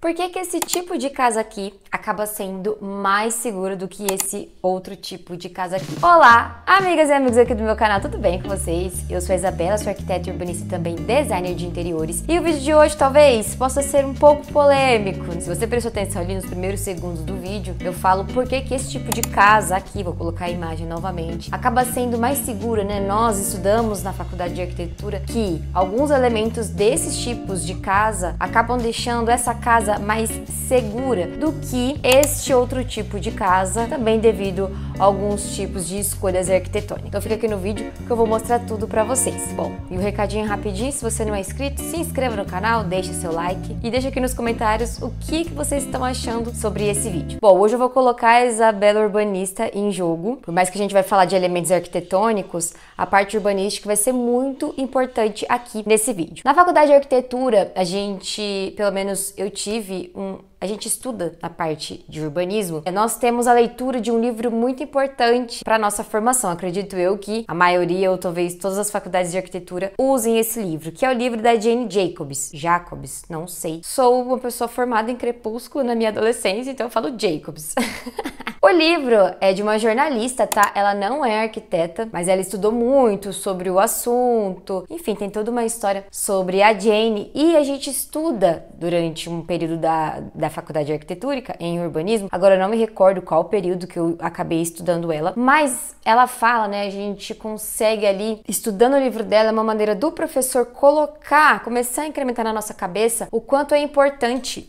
Por que, que esse tipo de casa aqui acaba sendo mais seguro do que esse outro tipo de casa aqui? Olá, amigas e amigos aqui do meu canal, tudo bem com vocês? Eu sou a Isabela, sou arquiteta e urbanista e também designer de interiores. E o vídeo de hoje talvez possa ser um pouco polêmico. Se você prestou atenção ali nos primeiros segundos do vídeo, eu falo por que, que esse tipo de casa aqui, vou colocar a imagem novamente, acaba sendo mais segura, né? Nós estudamos na faculdade de arquitetura que alguns elementos desses tipos de casa acabam deixando essa casa casa mais segura do que este outro tipo de casa, também devido alguns tipos de escolhas arquitetônicas. Então fica aqui no vídeo que eu vou mostrar tudo para vocês. Bom, e um recadinho rapidinho, se você não é inscrito, se inscreva no canal, deixa seu like e deixa aqui nos comentários o que, que vocês estão achando sobre esse vídeo. Bom, hoje eu vou colocar a Isabela Urbanista em jogo. Por mais que a gente vai falar de elementos arquitetônicos, a parte urbanística vai ser muito importante aqui nesse vídeo. Na faculdade de arquitetura, a gente, pelo menos eu tive um a gente estuda na parte de urbanismo, nós temos a leitura de um livro muito importante para nossa formação. Acredito eu que a maioria ou talvez todas as faculdades de arquitetura usem esse livro, que é o livro da Jane Jacobs. Jacobs, não sei. Sou uma pessoa formada em Crepúsculo na minha adolescência, então eu falo Jacobs. o livro é de uma jornalista, tá? Ela não é arquiteta, mas ela estudou muito sobre o assunto. Enfim, tem toda uma história sobre a Jane e a gente estuda durante um período da, da Faculdade faculdade Arquitetura em urbanismo. Agora eu não me recordo qual período que eu acabei estudando ela, mas ela fala, né, a gente consegue ali estudando o livro dela é uma maneira do professor colocar, começar a incrementar na nossa cabeça o quanto é importante.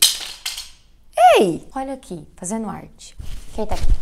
Ei, olha aqui, fazendo arte. Quem tá aqui?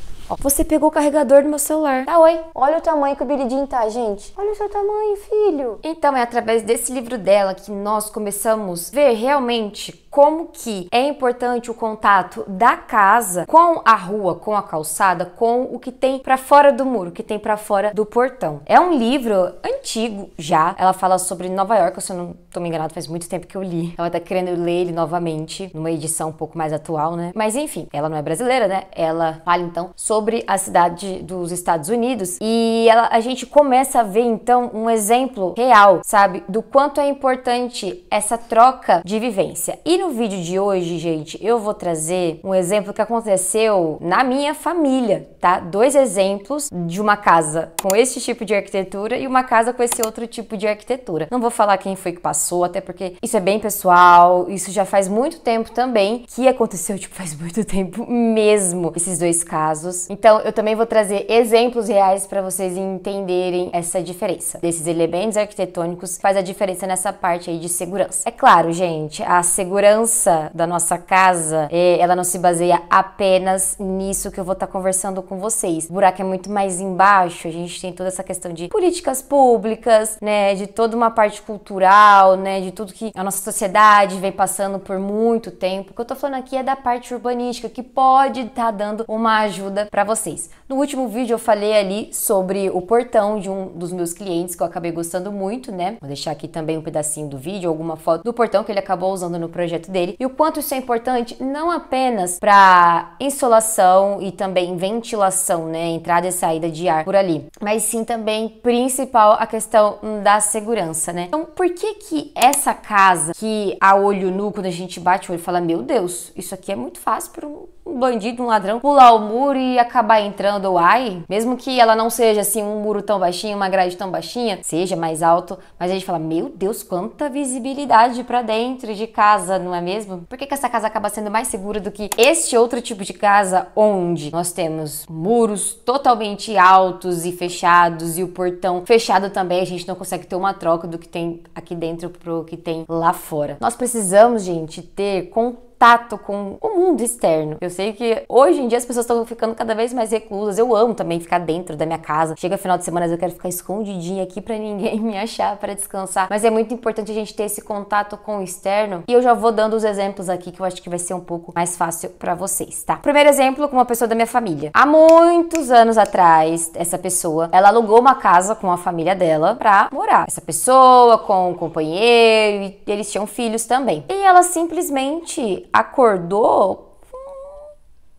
Você pegou o carregador do meu celular. Tá, oi. Olha o tamanho que o Biridim tá, gente. Olha o seu tamanho, filho. Então, é através desse livro dela que nós começamos a ver realmente como que é importante o contato da casa com a rua, com a calçada, com o que tem para fora do muro, o que tem para fora do portão. É um livro antigo já. Ela fala sobre Nova York, se eu não tô me enganado, faz muito tempo que eu li. Ela tá querendo ler ele novamente, numa edição um pouco mais atual, né? Mas enfim, ela não é brasileira, né? Ela fala então sobre a cidade dos Estados Unidos e ela, a gente começa a ver então um exemplo real, sabe, do quanto é importante essa troca de vivência. E no vídeo de hoje, gente, eu vou trazer um exemplo que aconteceu na minha família, tá? Dois exemplos de uma casa com esse tipo de arquitetura e uma casa com esse outro tipo de arquitetura. Não vou falar quem foi que passou, até porque isso é bem pessoal, isso já faz muito tempo também que aconteceu, tipo, faz muito tempo mesmo esses dois casos. Então, eu também vou trazer exemplos reais para vocês entenderem essa diferença desses elementos arquitetônicos, faz a diferença nessa parte aí de segurança. É claro, gente, a segurança segurança da nossa casa, é, ela não se baseia apenas nisso que eu vou estar tá conversando com vocês. O buraco é muito mais embaixo, a gente tem toda essa questão de políticas públicas, né, de toda uma parte cultural, né, de tudo que a nossa sociedade vem passando por muito tempo. O que eu tô falando aqui é da parte urbanística, que pode estar tá dando uma ajuda para vocês. No último vídeo eu falei ali sobre o portão de um dos meus clientes que eu acabei gostando muito, né? Vou deixar aqui também um pedacinho do vídeo, alguma foto do portão que ele acabou usando no projeto projeto dele e o quanto isso é importante não apenas para insolação e também ventilação, né, entrada e saída de ar por ali, mas sim também principal a questão da segurança, né? Então, por que que essa casa que a olho nu quando a gente bate o olho fala, meu Deus, isso aqui é muito fácil para um um bandido, um ladrão, pular o muro e acabar entrando. Ai, mesmo que ela não seja assim um muro tão baixinho, uma grade tão baixinha, seja mais alto, mas a gente fala, meu Deus, quanta visibilidade para dentro de casa, não é mesmo? Por que, que essa casa acaba sendo mais segura do que este outro tipo de casa onde nós temos muros totalmente altos e fechados e o portão fechado também, a gente não consegue ter uma troca do que tem aqui dentro pro que tem lá fora. Nós precisamos, gente, ter contato contato com o mundo externo. Eu sei que hoje em dia as pessoas estão ficando cada vez mais reclusas. Eu amo também ficar dentro da minha casa. Chega final de semana, eu quero ficar escondidinha aqui para ninguém me achar, para descansar. Mas é muito importante a gente ter esse contato com o externo. E eu já vou dando os exemplos aqui que eu acho que vai ser um pouco mais fácil para vocês, tá? Primeiro exemplo com uma pessoa da minha família. Há muitos anos atrás, essa pessoa, ela alugou uma casa com a família dela pra morar. Essa pessoa com o um companheiro, e eles tinham filhos também. E ela simplesmente acordou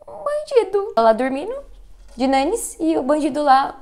um bandido lá dormindo de nanis e o bandido lá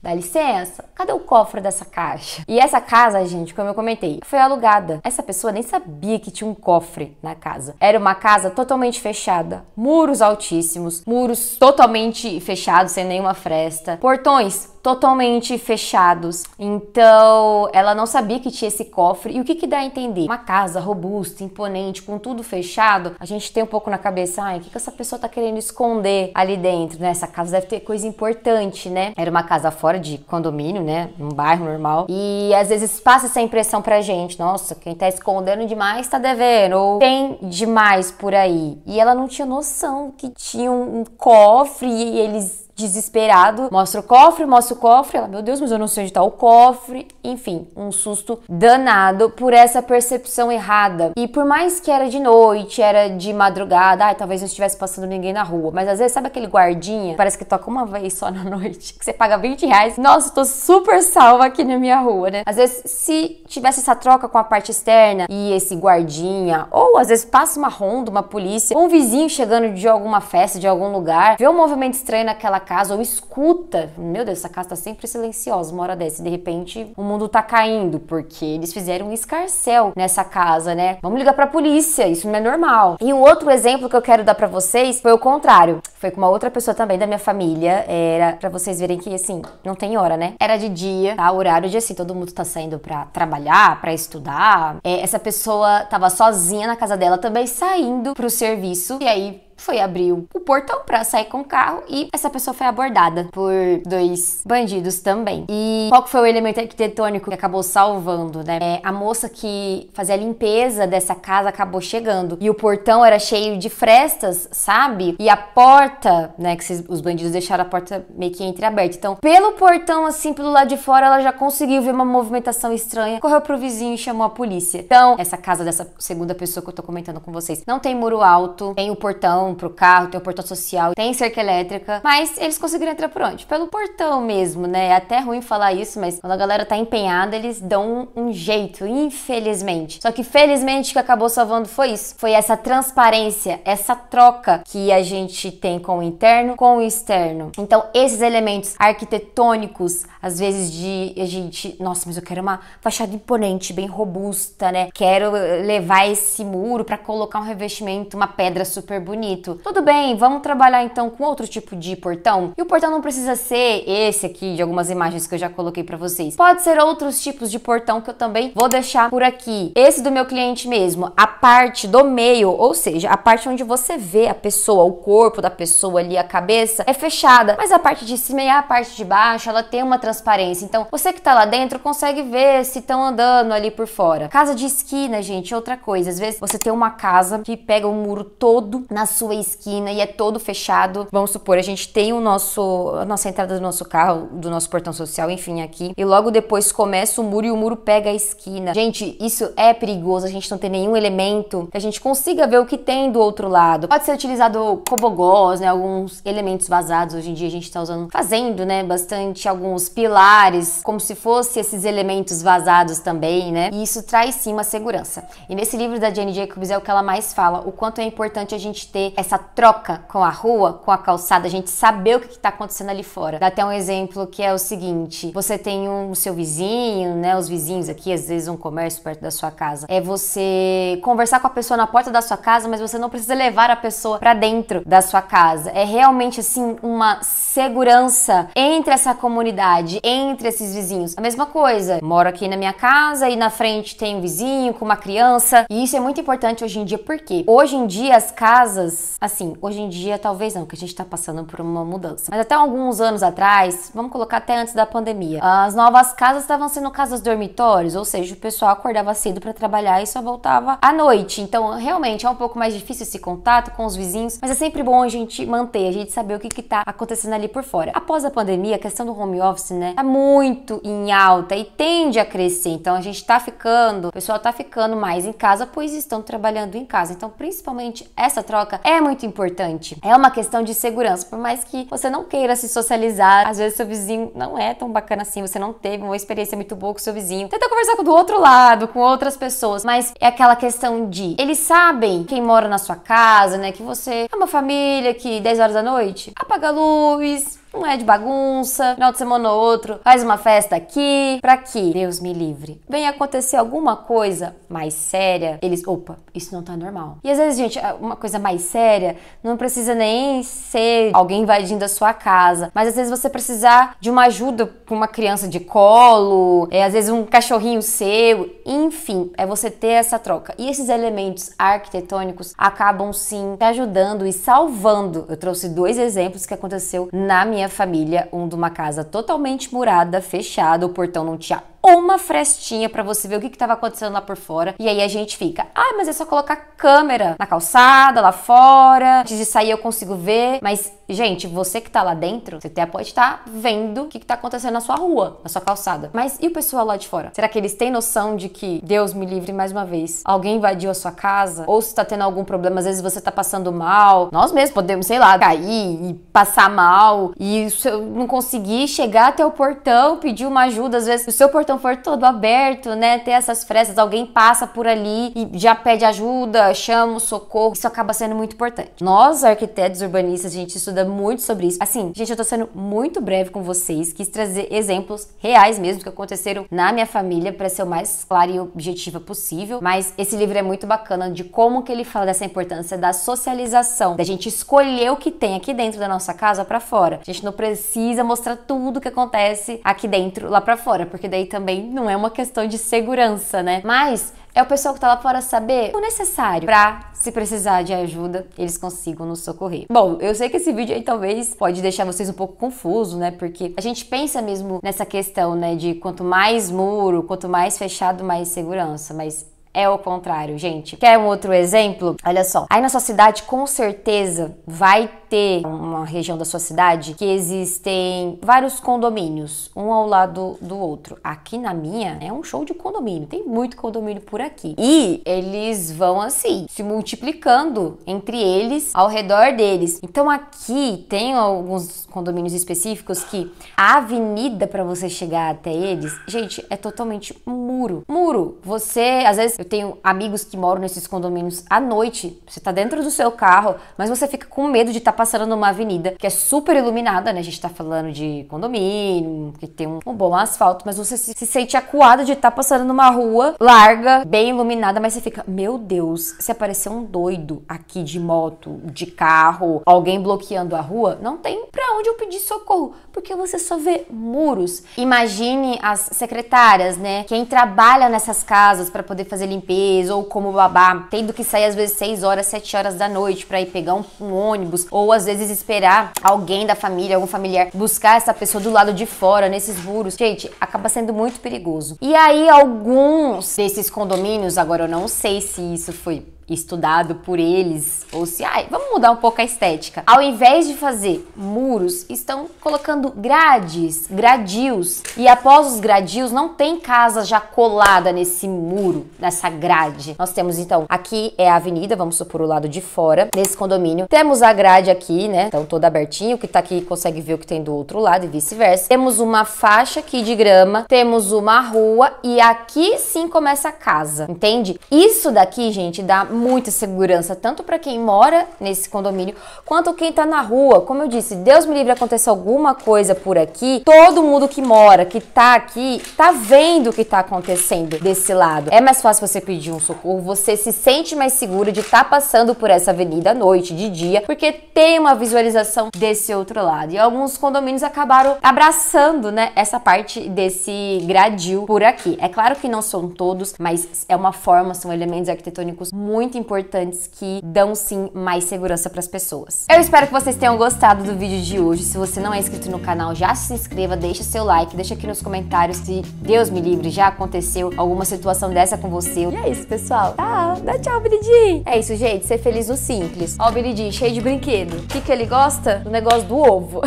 Dá licença, cadê o cofre dessa caixa? E essa casa, gente, como eu comentei, foi alugada. Essa pessoa nem sabia que tinha um cofre na casa. Era uma casa totalmente fechada, muros altíssimos, muros totalmente fechados, sem nenhuma fresta, portões totalmente fechados. Então, ela não sabia que tinha esse cofre. E o que que dá a entender? Uma casa robusta, imponente, com tudo fechado, a gente tem um pouco na cabeça, ai, o que que essa pessoa tá querendo esconder ali dentro, né? Essa casa deve ter coisa importante, né? Era uma casa fora de condomínio, né? Um bairro normal. E às vezes passa essa impressão pra gente, nossa, quem tá escondendo demais tá devendo, ou tem demais por aí. E ela não tinha noção que tinha um cofre e eles desesperado. Mostra o cofre, mostra o cofre. Ela, meu Deus, mas eu não sei onde tá o cofre. Enfim, um susto danado por essa percepção errada. E por mais que era de noite, era de madrugada, ai, talvez não estivesse passando ninguém na rua. Mas às vezes, sabe aquele guardinha? Parece que toca uma vez só na noite, que você paga 20 reais. Nossa, tô super salva aqui na minha rua, né? Às vezes, se tivesse essa troca com a parte externa e esse guardinha, ou às vezes passa uma ronda, uma polícia, ou um vizinho chegando de alguma festa, de algum lugar, vê um movimento estranho naquela casa ou escuta, meu Deus, essa casa tá sempre silenciosa uma hora dessa, e de repente o mundo tá caindo, porque eles fizeram um escarcel nessa casa, né? Vamos ligar pra polícia, isso não é normal. E um outro exemplo que eu quero dar para vocês foi o contrário. Foi com uma outra pessoa também da minha família, era para vocês verem que assim, não tem hora, né? Era de dia, tá? Horário de assim, todo mundo tá saindo pra trabalhar, pra estudar. É, essa pessoa tava sozinha na casa dela também saindo pro serviço, e aí foi abrir o portão para sair com o carro e essa pessoa foi abordada por dois bandidos também. E qual foi o elemento arquitetônico que acabou salvando, né? É, a moça que fazia a limpeza dessa casa acabou chegando e o portão era cheio de frestas, sabe? E a porta, né, que os bandidos deixaram a porta meio que entreaberta. Então, pelo portão assim, pelo lado de fora, ela já conseguiu ver uma movimentação estranha, correu pro vizinho e chamou a polícia. Então, essa casa dessa segunda pessoa que eu tô comentando com vocês, não tem muro alto, tem o portão balcão, pro carro, tem o portão social, tem cerca elétrica, mas eles conseguiram entrar por onde? Pelo portão mesmo, né? É até ruim falar isso, mas quando a galera tá empenhada, eles dão um jeito, infelizmente. Só que felizmente o que acabou salvando foi isso, foi essa transparência, essa troca que a gente tem com o interno, com o externo. Então, esses elementos arquitetônicos, às vezes de a gente, nossa, mas eu quero uma fachada imponente, bem robusta, né? Quero eh, levar esse muro para colocar um revestimento, uma pedra super bonita jeito. Tudo bem, vamos trabalhar então com outro tipo de portão. E o portão não precisa ser esse aqui de algumas imagens que eu já coloquei para vocês. Pode ser outros tipos de portão que eu também vou deixar por aqui. Esse do meu cliente mesmo, a parte do meio, ou seja, a parte onde você vê a pessoa, o corpo da pessoa ali, a cabeça, é fechada, mas a parte de cima e a parte de baixo, ela tem uma transparência. Então, você que tá lá dentro consegue ver se estão andando ali por fora. Casa de esquina, gente, é outra coisa. Às vezes você tem uma casa que pega o um muro todo na sua sua esquina e é todo fechado. Vamos supor, a gente tem o nosso, a nossa entrada do nosso carro, do nosso portão social, enfim, aqui. E logo depois começa o muro e o muro pega a esquina. Gente, isso é perigoso, a gente não tem nenhum elemento que a gente consiga ver o que tem do outro lado. Pode ser utilizado cobogós, né? Alguns elementos vazados. Hoje em dia a gente tá usando, fazendo, né? Bastante alguns pilares, como se fosse esses elementos vazados também, né? E isso traz sim uma segurança. E nesse livro da Jane Jacobs é o que ela mais fala, o quanto é importante a gente ter essa troca com a rua, com a calçada, a gente saber o que está acontecendo ali fora. Dá até um exemplo que é o seguinte: você tem um seu vizinho, né? Os vizinhos aqui, às vezes um comércio perto da sua casa. É você conversar com a pessoa na porta da sua casa, mas você não precisa levar a pessoa para dentro da sua casa. É realmente assim uma segurança entre essa comunidade, entre esses vizinhos. A mesma coisa. Moro aqui na minha casa e na frente tem um vizinho com uma criança. E isso é muito importante hoje em dia porque hoje em dia as casas assim, hoje em dia talvez não, que a gente está passando por uma mudança. Mas até alguns anos atrás, vamos colocar até antes da pandemia, as novas casas estavam sendo casas dormitórios, ou seja, o pessoal acordava cedo para trabalhar e só voltava à noite. Então, realmente é um pouco mais difícil esse contato com os vizinhos, mas é sempre bom a gente manter, a gente saber o que está acontecendo ali por fora. Após a pandemia, a questão do home office, né, tá muito em alta e tende a crescer. Então, a gente tá ficando, o pessoal tá ficando mais em casa, pois estão trabalhando em casa. Então, principalmente essa troca é muito importante. É uma questão de segurança, por mais que você não queira se socializar, às vezes seu vizinho não é tão bacana assim, você não teve uma experiência muito boa com seu vizinho. Tenta conversar com do outro lado, com outras pessoas, mas é aquela questão de eles sabem quem mora na sua casa, né, que você é uma família que 10 horas da noite apaga a luz, não é de bagunça, final de semana ou outro, faz uma festa aqui, pra que, Deus me livre, vem acontecer alguma coisa mais séria, eles, opa, isso não tá normal. E às vezes, gente, é uma coisa mais séria não precisa nem ser alguém invadindo a sua casa, mas às vezes você precisar de uma ajuda com uma criança de colo, é, às vezes um cachorrinho seu, enfim, é você ter essa troca. E esses elementos arquitetônicos acabam sim te ajudando e salvando. Eu trouxe dois exemplos que aconteceu na minha família, um de uma casa totalmente murada, fechada, o portão não tinha uma frestinha para você ver o que estava acontecendo lá por fora. E aí a gente fica, ah, mas é só colocar câmera na calçada, lá fora. Antes de sair eu consigo ver. Mas, gente, você que tá lá dentro, você até pode estar tá vendo o que, que tá acontecendo na sua rua, na sua calçada. Mas e o pessoal lá de fora? Será que eles têm noção de que, Deus me livre mais uma vez, alguém invadiu a sua casa? Ou se tá tendo algum problema, às vezes você tá passando mal. Nós mesmos podemos, sei lá, cair e passar mal. E não conseguir chegar até o portão, pedir uma ajuda. Às vezes o seu portão portão for todo aberto, né? Ter essas frestas, alguém passa por ali e já pede ajuda, chama socorro. Isso acaba sendo muito importante. Nós, arquitetos urbanistas, a gente estuda muito sobre isso. Assim, gente, eu tô sendo muito breve com vocês, quis trazer exemplos reais mesmo que aconteceram na minha família para ser o mais clara e objetiva possível. Mas esse livro é muito bacana de como que ele fala dessa importância da socialização, da gente escolher o que tem aqui dentro da nossa casa para fora. A gente não precisa mostrar tudo que acontece aqui dentro lá para fora, porque daí também também não é uma questão de segurança, né? Mas é o pessoal que tá lá fora saber o necessário para se precisar de ajuda, eles consigam nos socorrer. Bom, eu sei que esse vídeo aí talvez pode deixar vocês um pouco confuso, né? Porque a gente pensa mesmo nessa questão, né, de quanto mais muro, quanto mais fechado, mais segurança, mas é o contrário, gente. Quer um outro exemplo? Olha só. Aí na sua cidade, com certeza, vai ter uma região da sua cidade que existem vários condomínios, um ao lado do outro. Aqui na minha é um show de condomínio, tem muito condomínio por aqui. E eles vão assim, se multiplicando entre eles, ao redor deles. Então aqui tem alguns condomínios específicos que a avenida para você chegar até eles, gente, é totalmente muro. Muro, você, às vezes, eu tenho amigos que moram nesses condomínios à noite, você tá dentro do seu carro, mas você fica com medo de estar tá passando numa avenida que é super iluminada, né? A gente tá falando de condomínio, que tem um, um bom asfalto, mas você se, se sente acuado de estar tá passando numa rua larga, bem iluminada, mas você fica, meu Deus, se aparecer um doido aqui de moto, de carro, alguém bloqueando a rua, não tem pra onde eu pedir socorro, porque você só vê muros. Imagine as secretárias, né? Quem trabalha trabalham nessas casas para poder fazer limpeza ou como babá, tendo que sair às vezes 6 horas, 7 horas da noite para ir pegar um, um, ônibus ou às vezes esperar alguém da família, algum familiar buscar essa pessoa do lado de fora nesses muros. Gente, acaba sendo muito perigoso. E aí alguns desses condomínios, agora eu não sei se isso foi estudado por eles, ou se, ai, vamos mudar um pouco a estética. Ao invés de fazer muros, estão colocando grades, gradios. E após os gradios, não tem casa já colada nesse muro, nessa grade. Nós temos então, aqui é a avenida, vamos supor o lado de fora, nesse condomínio. Temos a grade aqui, né? Então toda abertinha, o que tá aqui consegue ver o que tem do outro lado e vice-versa. Temos uma faixa aqui de grama, temos uma rua e aqui sim começa a casa, entende? Isso daqui, gente, dá muita segurança, tanto para quem mora nesse condomínio, quanto quem está na rua. Como eu disse, Deus me livre aconteça alguma coisa por aqui, todo mundo que mora, que está aqui, está vendo o que está acontecendo desse lado. É mais fácil você pedir um socorro, você se sente mais seguro de estar tá passando por essa avenida à noite, de dia, porque tem uma visualização desse outro lado. E alguns condomínios acabaram abraçando, né, essa parte desse gradil por aqui. É claro que não são todos, mas é uma forma, são elementos arquitetônicos muito muito importantes que dão sim mais segurança para as pessoas. Eu espero que vocês tenham gostado do vídeo de hoje. Se você não é inscrito no canal, já se inscreva, deixa seu like, deixa aqui nos comentários se Deus me livre, já aconteceu alguma situação dessa com você. E é isso, pessoal. Tá, dá tchau, Bilidin. É isso, gente, ser feliz no simples. Ó, o Bilidin, cheio de brinquedo. O que, que ele gosta? Do negócio do ovo.